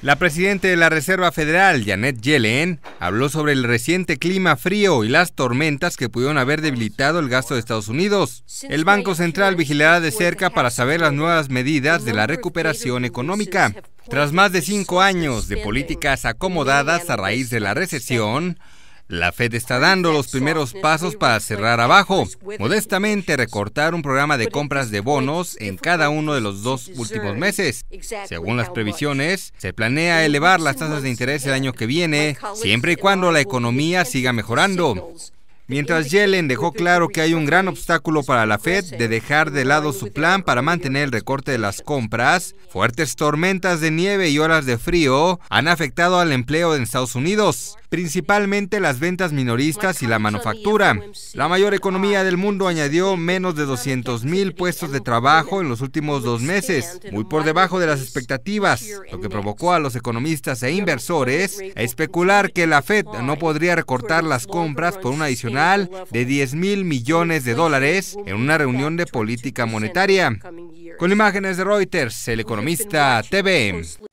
La presidenta de la Reserva Federal, Janet Yellen, habló sobre el reciente clima frío y las tormentas que pudieron haber debilitado el gasto de Estados Unidos. El Banco Central vigilará de cerca para saber las nuevas medidas de la recuperación económica. Tras más de cinco años de políticas acomodadas a raíz de la recesión, la Fed está dando los primeros pasos para cerrar abajo, modestamente recortar un programa de compras de bonos en cada uno de los dos últimos meses. Según las previsiones, se planea elevar las tasas de interés el año que viene, siempre y cuando la economía siga mejorando. Mientras Yellen dejó claro que hay un gran obstáculo para la Fed de dejar de lado su plan para mantener el recorte de las compras, fuertes tormentas de nieve y horas de frío han afectado al empleo en Estados Unidos, principalmente las ventas minoristas y la manufactura. La mayor economía del mundo añadió menos de 200 mil puestos de trabajo en los últimos dos meses, muy por debajo de las expectativas, lo que provocó a los economistas e inversores a especular que la Fed no podría recortar las compras por una adicional de 10 mil millones de dólares en una reunión de política monetaria. Con imágenes de Reuters, el economista TVM.